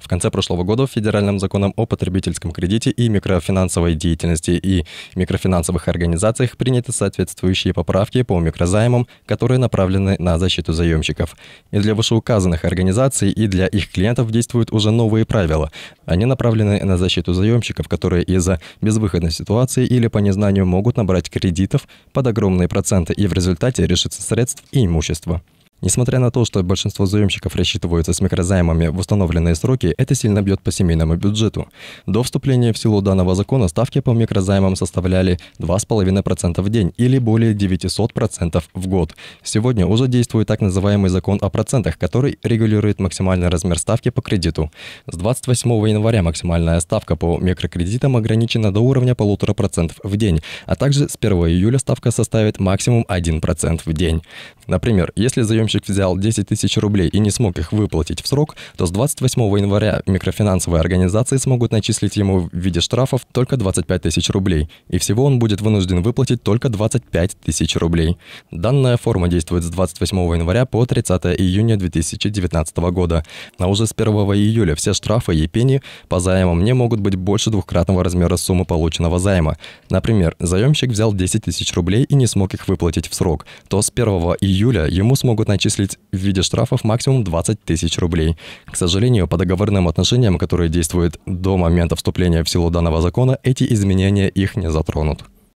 В конце прошлого года федеральным законом о потребительском кредите и микрофинансовой деятельности и микрофинансовых организациях приняты соответствующие поправки по микрозаймам, которые направлены на защиту заемщиков. И для вышеуказанных организаций, и для их клиентов действуют уже новые правила. Они направлены на защиту заемщиков, которые из-за безвыходной ситуации или по незнанию могут набрать кредитов под огромные проценты и в результате решиться средств и имущества. Несмотря на то, что большинство заемщиков рассчитываются с микрозаймами в установленные сроки, это сильно бьет по семейному бюджету. До вступления в силу данного закона ставки по микрозаймам составляли 2,5% в день или более 900% в год. Сегодня уже действует так называемый закон о процентах, который регулирует максимальный размер ставки по кредиту. С 28 января максимальная ставка по микрокредитам ограничена до уровня 1,5% в день, а также с 1 июля ставка составит максимум 1% в день. Например, если заемщик заемщик взял 10 тысяч рублей и не смог их выплатить в срок, то с 28 января микрофинансовые организации смогут начислить ему в виде штрафов только 25 тысяч рублей, и всего он будет вынужден выплатить только 25 тысяч рублей. Данная форма действует с 28 января по 30 июня 2019 года, а уже с 1 июля все штрафы и пени по займам не могут быть больше двухкратного размера суммы полученного займа. Например, заемщик взял 10 тысяч рублей и не смог их выплатить в срок, то с 1 июля ему смогут начислить начислить в виде штрафов максимум 20 тысяч рублей. К сожалению, по договорным отношениям, которые действуют до момента вступления в силу данного закона, эти изменения их не затронут.